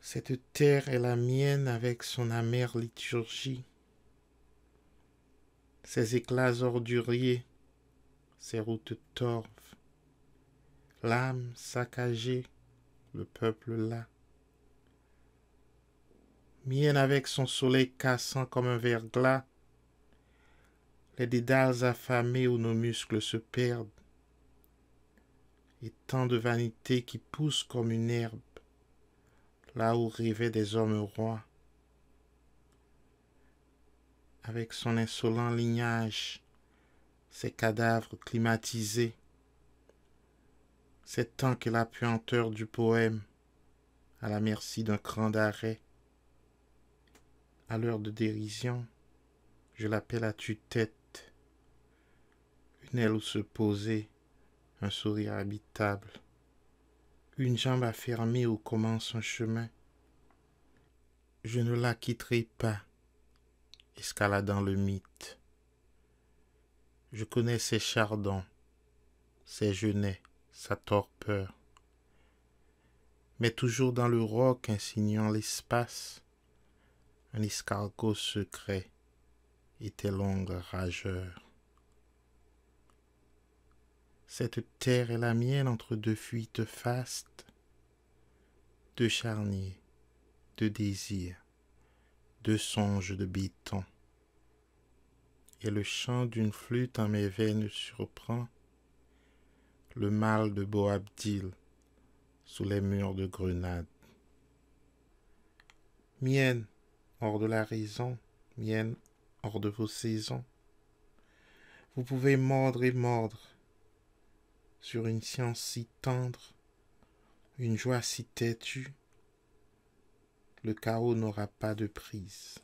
Cette terre est la mienne avec son amère liturgie, ses éclats orduriers, ses routes torves, l'âme saccagée, le peuple là. Mienne avec son soleil cassant comme un verglas, des dalles affamés où nos muscles se perdent, et tant de vanités qui pousse comme une herbe, là où rêvaient des hommes rois, avec son insolent lignage, ses cadavres climatisés, c'est temps que la puanteur du poème, à la merci d'un cran d'arrêt, à l'heure de dérision, je l'appelle à tue-tête, où se posait un sourire habitable, une jambe affermée où commence un chemin. Je ne la quitterai pas, escaladant le mythe. Je connais ses chardons, ses genêts, sa torpeur. Mais toujours dans le roc insignant l'espace, un escargot secret était longue rageur. Cette terre est la mienne entre deux fuites fastes, deux charniers, deux désirs, deux songes de béton. Et le chant d'une flûte en mes veines surprend le mal de Boabdil sous les murs de Grenade. Mienne, hors de la raison, mienne, hors de vos saisons. Vous pouvez mordre et mordre, sur une science si tendre, une joie si têtue, le chaos n'aura pas de prise.